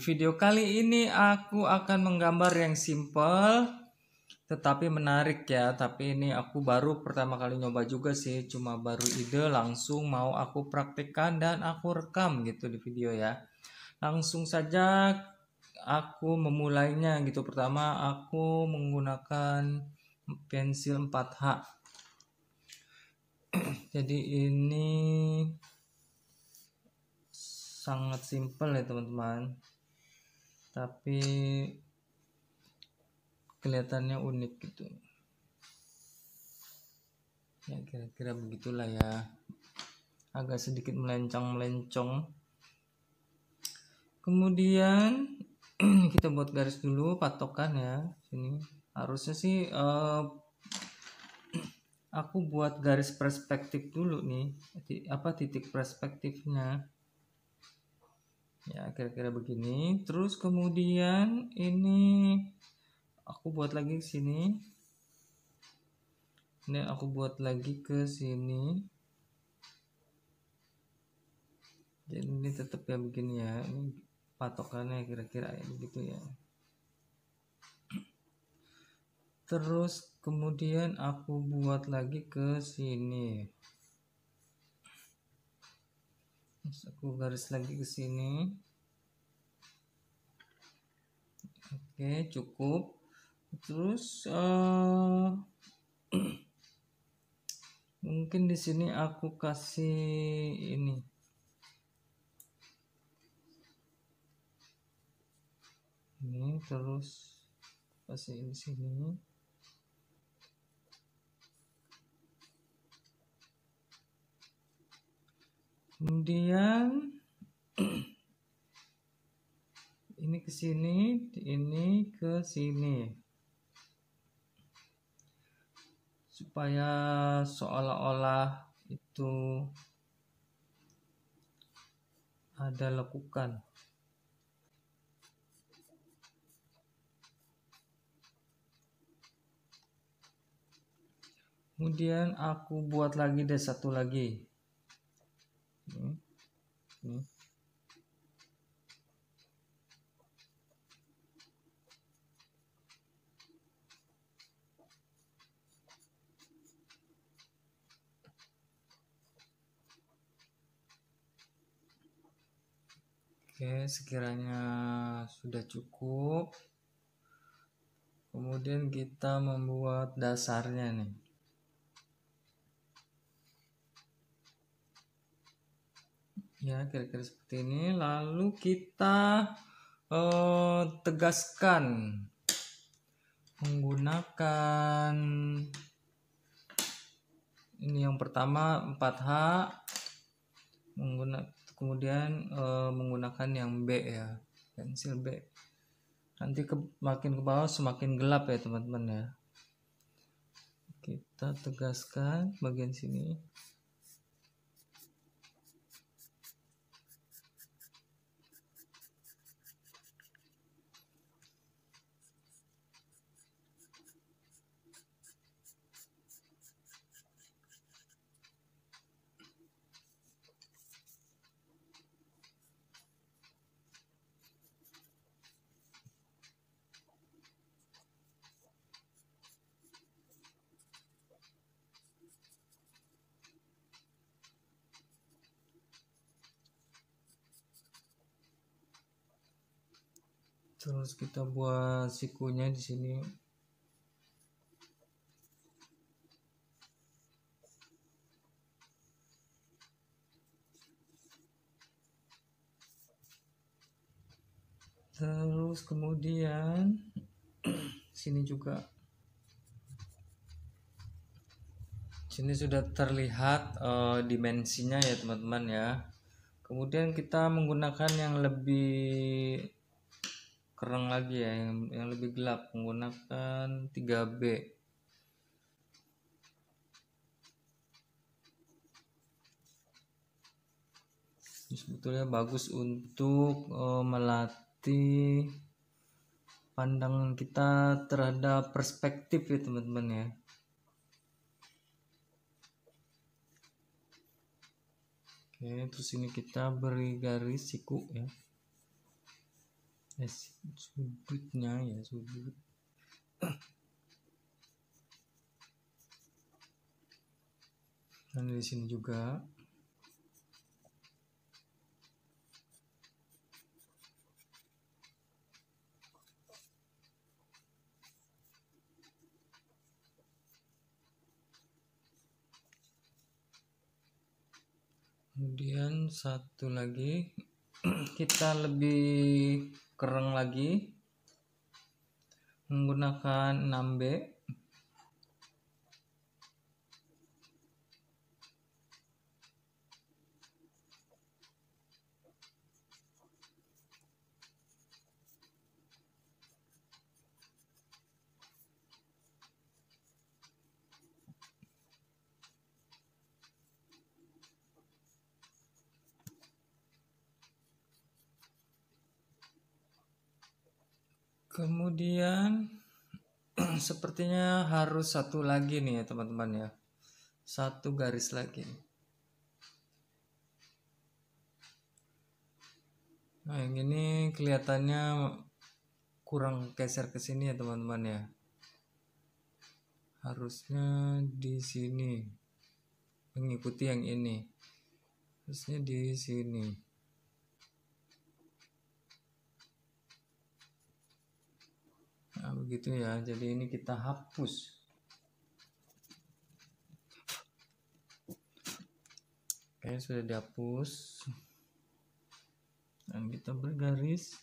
video kali ini aku akan menggambar yang simple tetapi menarik ya. Tapi ini aku baru pertama kali nyoba juga sih, cuma baru ide langsung mau aku praktekkan dan aku rekam gitu di video ya. Langsung saja aku memulainya gitu. Pertama aku menggunakan pensil 4H. Jadi ini sangat simpel ya teman-teman tapi kelihatannya unik gitu ya kira-kira begitulah ya agak sedikit melencang melencong kemudian kita buat garis dulu patokan ya sini harusnya sih uh, aku buat garis perspektif dulu nih apa titik perspektifnya ya kira-kira begini terus kemudian ini aku buat lagi ke sini ini aku buat lagi ke sini jadi ini tetap ya begini ya ini patokannya kira-kira ya begitu ya terus kemudian aku buat lagi ke sini terus aku garis lagi ke sini oke cukup terus uh, mungkin di sini aku kasih ini ini terus kasih ini sini kemudian ini ke sini ini ke sini supaya seolah-olah itu ada lekukan kemudian aku buat lagi deh satu lagi Hmm. Hmm. Oke, sekiranya sudah cukup. Kemudian kita membuat dasarnya nih. ya kira-kira seperti ini lalu kita uh, tegaskan menggunakan ini yang pertama 4H menggunakan kemudian uh, menggunakan yang B ya pensil B nanti ke, makin ke bawah semakin gelap ya teman-teman ya kita tegaskan bagian sini terus kita buat sikunya di sini terus kemudian sini juga sini sudah terlihat uh, dimensinya ya teman-teman ya kemudian kita menggunakan yang lebih kereng lagi ya yang, yang lebih gelap menggunakan 3B Ini sebetulnya bagus untuk uh, melatih pandangan kita terhadap perspektif ya teman-teman ya Oke, terus ini kita beri garis siku ya. Eh, sudutnya ya sudut dan di sini juga kemudian satu lagi kita lebih kereng lagi menggunakan 6B Kemudian sepertinya harus satu lagi nih ya teman-teman ya. Satu garis lagi. Nah, yang ini kelihatannya kurang geser ke sini ya teman-teman ya. Harusnya di sini mengikuti yang ini. Harusnya di sini. nah, begitu ya jadi ini kita hapus oke sudah dihapus dan kita bergaris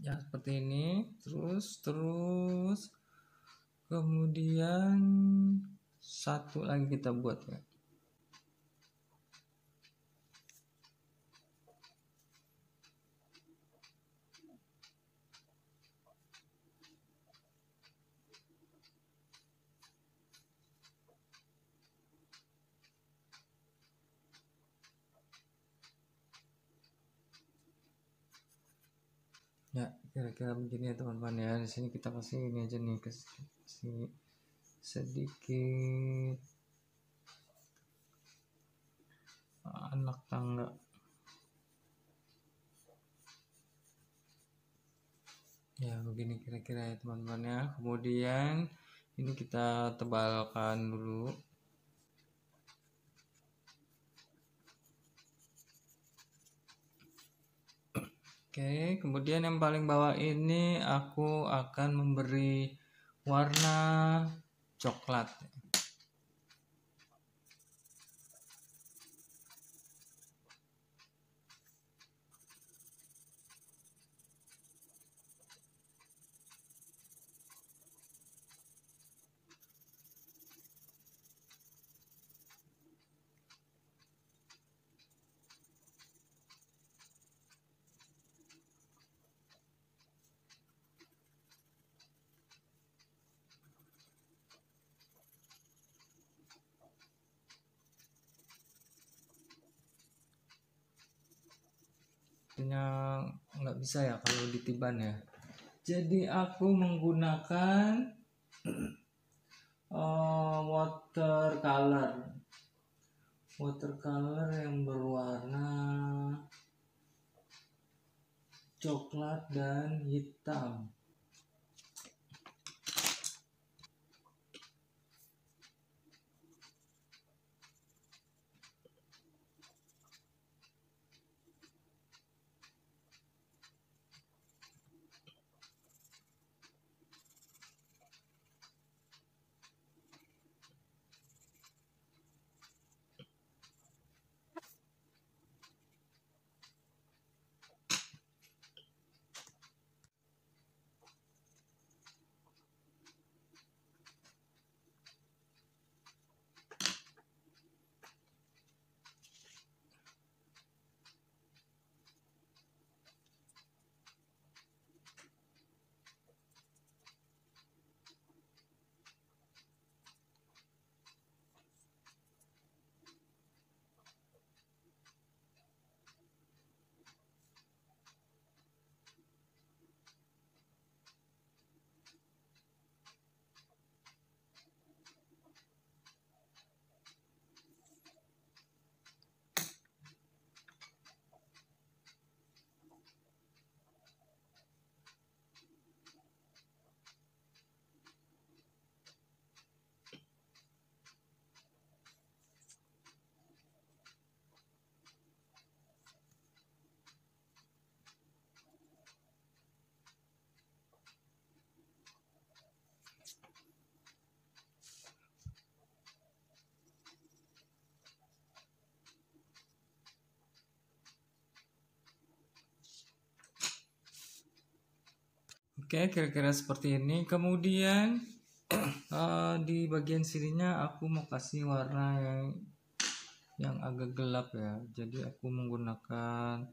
ya seperti ini terus terus kemudian satu lagi kita buat ya kira-kira begini ya teman-teman ya di sini kita kasih ini aja nih kasih sedikit anak tangga ya begini kira-kira ya teman-teman ya kemudian ini kita tebalkan dulu Oke, kemudian yang paling bawah ini aku akan memberi warna coklat. punya nggak bisa ya kalau ditiban ya jadi aku menggunakan uh, eh, watercolor watercolor yang berwarna coklat dan hitam Oke, kira-kira seperti ini. Kemudian uh, di bagian sininya aku mau kasih warna yang yang agak gelap ya. Jadi aku menggunakan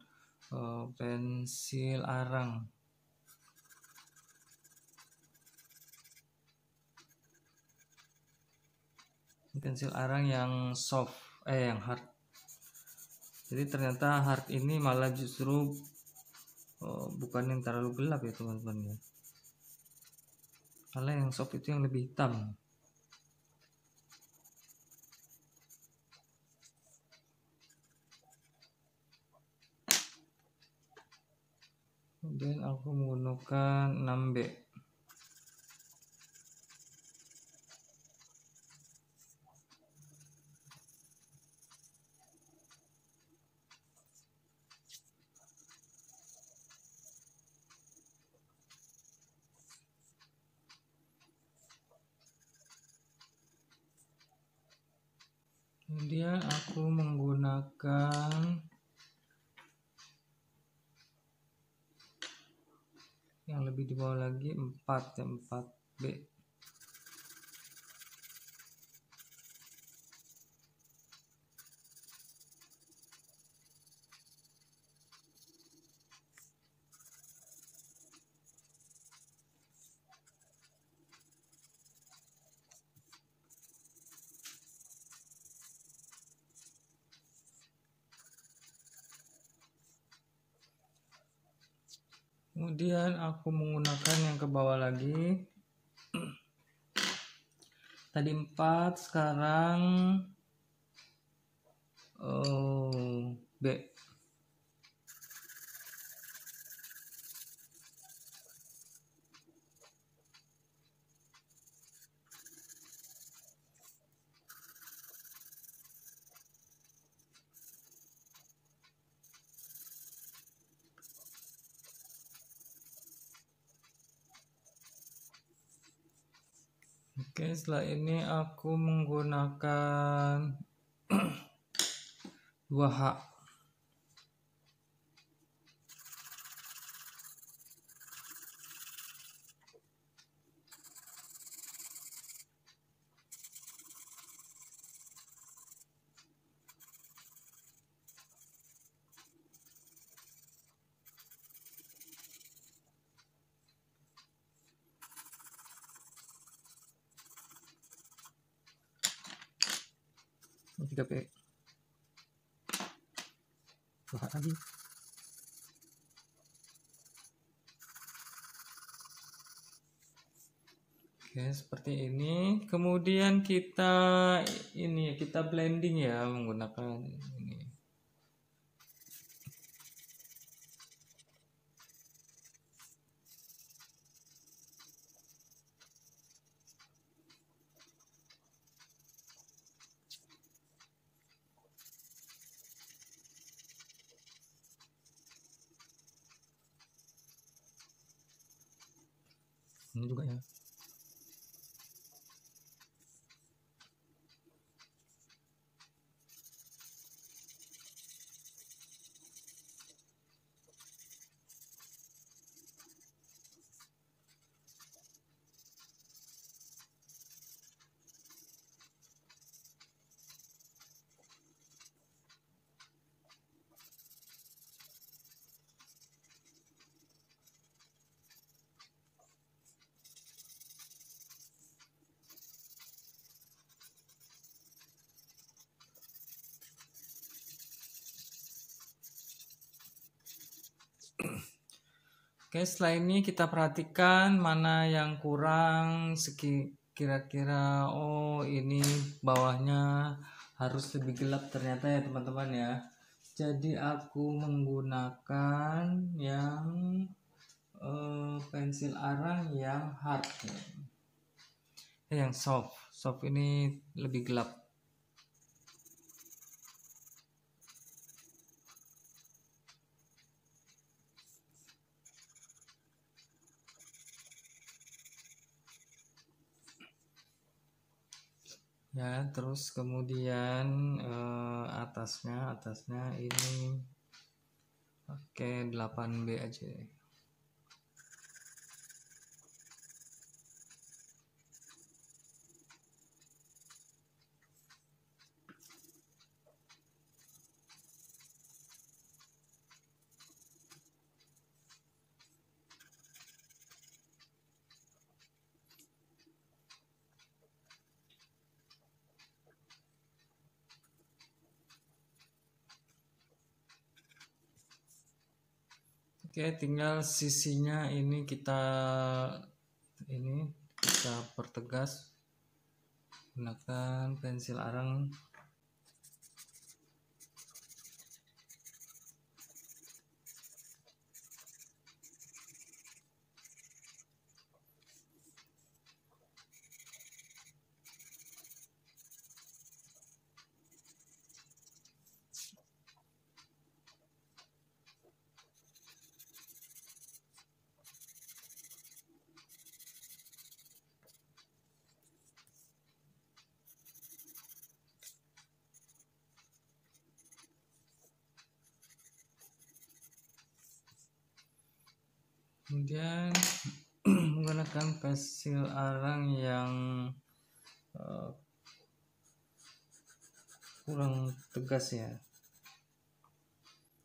uh, pensil arang. pensil arang yang soft, eh yang hard. Jadi ternyata hard ini malah justru uh, bukan yang terlalu gelap ya teman-teman ya. -teman Soalnya yang soft itu yang lebih hitam. Kemudian aku menggunakan 6B. 4 jam 4 B kemudian aku menggunakan yang ke bawah lagi tadi 4 sekarang Oke, okay, setelah ini aku menggunakan 2H juga pe lagi. Oke, seperti ini. Kemudian kita ini kita blending ya menggunakan ini juga ya Oke, setelah ini kita perhatikan mana yang kurang segi kira-kira oh ini bawahnya harus lebih gelap ternyata ya teman-teman ya. Jadi aku menggunakan yang uh, pensil arang yang hard eh, yang soft. Soft ini lebih gelap. ya terus kemudian eh, atasnya atasnya ini pakai 8B aja deh. Oke, tinggal sisinya ini kita ini kita pertegas gunakan pensil arang kemudian menggunakan pensil arang yang uh, kurang tegas ya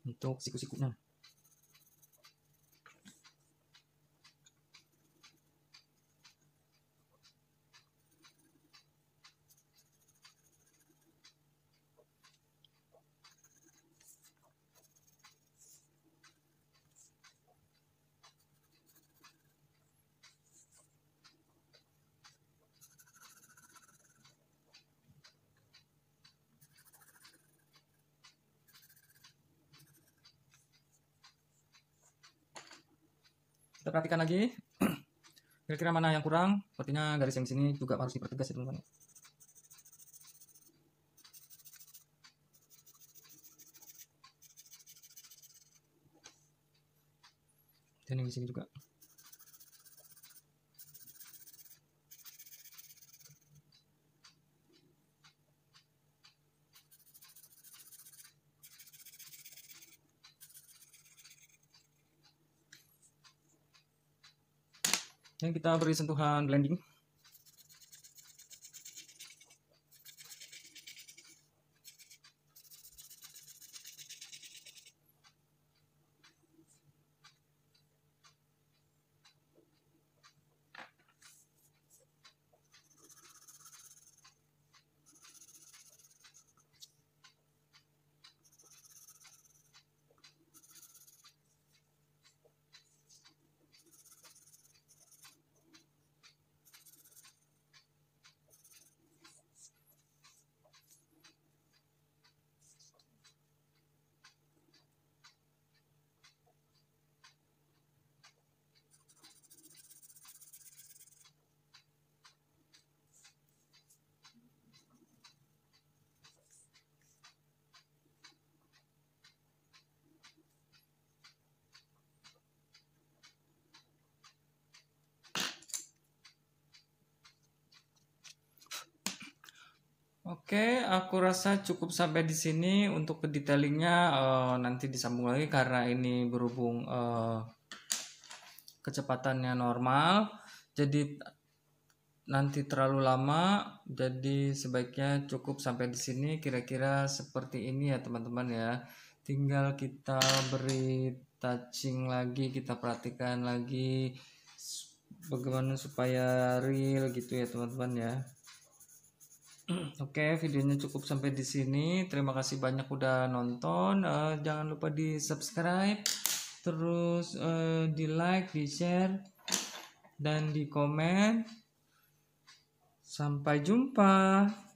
untuk siku-sikunya kita perhatikan lagi kira-kira mana yang kurang sepertinya garis yang sini juga harus dipertegas ya teman-teman dan yang di sini juga kita beri sentuhan blending Oke, aku rasa cukup sampai di sini untuk detailingnya uh, nanti disambung lagi karena ini berhubung uh, kecepatannya normal, jadi nanti terlalu lama, jadi sebaiknya cukup sampai di sini kira-kira seperti ini ya teman-teman ya. Tinggal kita beri touching lagi, kita perhatikan lagi bagaimana supaya real gitu ya teman-teman ya. Oke, okay, videonya cukup sampai di sini. Terima kasih banyak udah nonton. Uh, jangan lupa di subscribe, terus uh, di like, di share, dan di komen. Sampai jumpa.